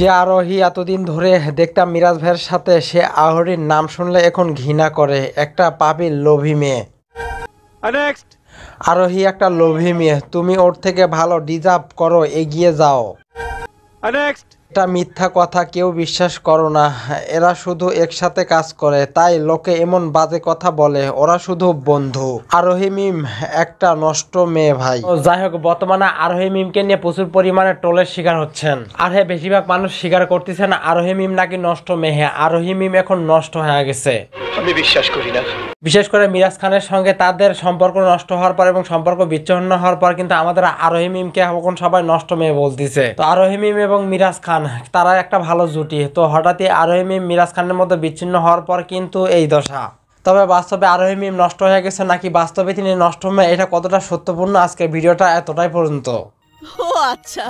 যে আরোহী এতদিন ধরে দেখতাম মিরাজ ভাইয়ের সাথে সে আহরির নাম শুনলে এখন ঘৃণা করে একটা পাপি লোভী মেয়ে আরোহী একটা লোভী মেয়ে তুমি ওর থেকে ভালো ডিজার্ভ করো এগিয়ে যাও এটা মিথ্যা কথা কেউ বিশ্বাস করো না এরা শুধু একসাথে কাজ করে তাই লোকে এমন বাজে কথা বলে ওরা শুধু বন্ধু আরোহিমিম একটা নষ্ট মেয়ে ভাই যাই হোক বর্তমানে আরোহিমিমকে নিয়ে প্রচুর পরিমাণে টোলের শিকার হচ্ছেন আর হ্যাঁ বেশিরভাগ মানুষ স্বীকার করতেছেন আরোহি মিম নাকি নষ্ট মেয়ে হ্যাঁ, আরোহিমিম এখন নষ্ট হয়ে গেছে আমি বিশ্বাস করি না বিশেষ করে মিরাজ খানের সঙ্গে তাদের সম্পর্ক নষ্ট হওয়ার পর এবং সম্পর্ক বিচ্ছন্ন হওয়ার পর কিন্তু আমাদের আরোহিমিমকে এখন সবাই নষ্ট মেয়ে বলতেছে তো আরোহি এবং মিরাজ খান তারা একটা ভালো জুটি তো হঠাৎই আরোহিমিম মিরাজ খানের মতো বিচ্ছিন্ন হওয়ার পর কিন্তু এই দশা তবে বাস্তবে আরোহিমিম নষ্ট হয়ে গেছে নাকি বাস্তবে তিনি নষ্ট হয়ে এটা কতটা সত্যপূর্ণ আজকে ভিডিওটা এতটাই পর্যন্ত আচ্ছা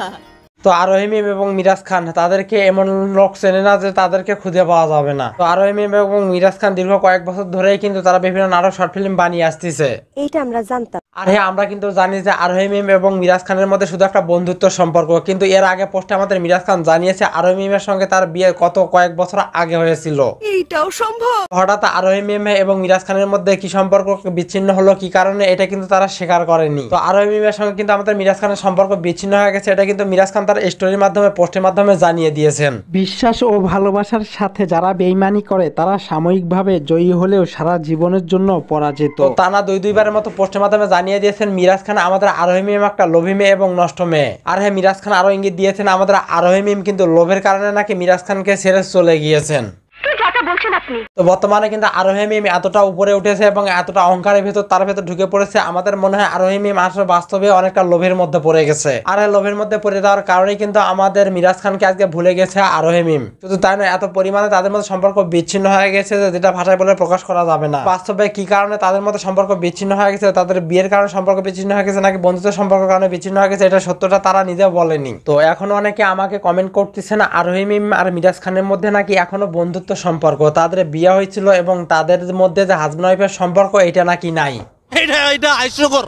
তো আরোহিমিম এবং মিরাজ খান তাদেরকে এমন লোক চেনে না যে তাদেরকে খুঁজে পাওয়া যাবে না তো আরোহিমিম এবং মিরাজ খান দীর্ঘ কয়েক বছর ধরেই কিন্তু তারা বিভিন্ন নাটক শর্ট ফিল্ম বানিয়ে আসতেছে এইটা আমরা জানতাম আর হ্যাঁ আমরা কিন্তু জানি যে আরহিমিম এবং মিরাজ খানের মধ্যে শুধু একটা বন্ধুত্ব সম্পর্ক কিন্তু এর আগে পোস্টে আমাদের মিরাজ খান জানিয়েছে আরহিমিমের সঙ্গে তার বিয়ে কত কয়েক বছর আগে হয়েছিল এইটাও সম্ভব হঠাৎ আরহিমিম এবং মিরাজ খানের মধ্যে কি সম্পর্ক বিচ্ছিন্ন হলো কি কারণে এটা কিন্তু তারা স্বীকার করেনি তো আরহিমিমের সঙ্গে কিন্তু আমাদের মিরাজ খানের সম্পর্ক বিচ্ছিন্ন হয়ে গেছে এটা কিন্তু মিরাজ খান তার স্টোরির মাধ্যমে পোস্টের মাধ্যমে জানিয়ে দিয়েছেন বিশ্বাস ও ভালোবাসার সাথে যারা বেইমানি করে তারা সাময়িকভাবে জয়ী হলেও সারা জীবনের জন্য পরাজিত তা না দুই দুইবারের মতো পোস্টের মাধ্যমে জানিয়ে জানিয়ে দিয়েছেন মিরাজ খান আমাদের আরোহী মিম একটা লোভী মেয়ে এবং নষ্ট মেয়ে আর হ্যাঁ মিরাজ খান আরো ইঙ্গিত দিয়েছেন আমাদের আরোহী মিম কিন্তু লোভের কারণে নাকি মিরাজ খানকে ছেড়ে চলে গিয়েছেন বর্তমানে কিন্তু আরোহী মিম এতটা উপরে উঠেছে এবং এতটা অহংকারের ভিতর তার ভেতর ঢুকে পড়েছে আমাদের মনে হয় আরোহী মিম আসলে বাস্তবে অনেকটা লোভের মধ্যে পড়ে গেছে আর লোভের মধ্যে পড়ে যাওয়ার কারণে কিন্তু আমাদের মিরাজ খানকে আজকে ভুলে গেছে আরোহী মিম শুধু তাই নয় এত পরিমাণে তাদের মধ্যে সম্পর্ক বিচ্ছিন্ন হয়ে গেছে যেটা ভাষায় বলে প্রকাশ করা যাবে না বাস্তবে কি কারণে তাদের মধ্যে সম্পর্ক বিচ্ছিন্ন হয়ে গেছে তাদের বিয়ের কারণে সম্পর্ক বিচ্ছিন্ন হয়ে গেছে নাকি বন্ধুত্ব সম্পর্কের কারণে বিচ্ছিন্ন হয়ে গেছে এটা সত্যটা তারা নিজে বলেনি তো এখন অনেকে আমাকে কমেন্ট করতেছে না আরোহী মিম আর মিরাজ খানের মধ্যে নাকি এখনো বন্ধুত্ব সম্পর্ক সম্পর্ক তাদের বিয়ে হয়েছিল এবং তাদের মধ্যে যে হাজব্যান্ড ওয়াইফের সম্পর্ক এটা নাকি নাই এটা এটা হাস্যকর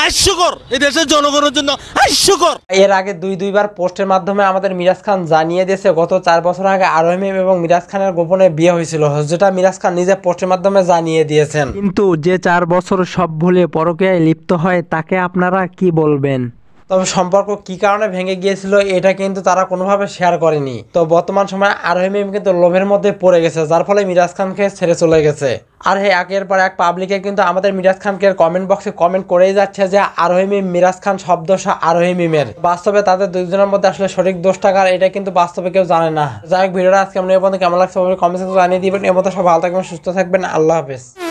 হাস্যকর এই দেশের জনগণের জন্য হাস্যকর এর আগে দুই দুইবার পোস্টের মাধ্যমে আমাদের মিরাজ খান জানিয়ে দিয়েছে গত চার বছর আগে আরহিম এবং মিরাজ খানের গোপনে বিয়ে হয়েছিল যেটা মিরাজ খান নিজে পোস্টের মাধ্যমে জানিয়ে দিয়েছেন কিন্তু যে চার বছর সব ভুলে পরকে লিপ্ত হয় তাকে আপনারা কি বলবেন তবে সম্পর্ক কি কারণে ভেঙে গিয়েছিল এটা কিন্তু তারা কোনোভাবে শেয়ার করেনি তো বর্তমান সময়ে আরহিম কিন্তু লোভের মধ্যে পড়ে গেছে যার ফলে মিরাজ খানকে ছেড়ে চলে গেছে আর হে একের পর এক পাবলিকে কিন্তু আমাদের মিরাজ খানকে কমেন্ট বক্সে কমেন্ট করেই যাচ্ছে যে আরোহী মিম মিরাজ খান শব্দ মিমের বাস্তবে তাদের দুজনের মধ্যে আসলে সঠিক দোষ টাকার এটা কিন্তু বাস্তবে কেউ জানে না যাই হোক ভিডিওটা আজকে আমরা এ কেমন লাগছে কমেন্ট জানিয়ে দিবেন এর সব ভালো থাকবেন সুস্থ থাকবেন আল্লাহ হাফিজ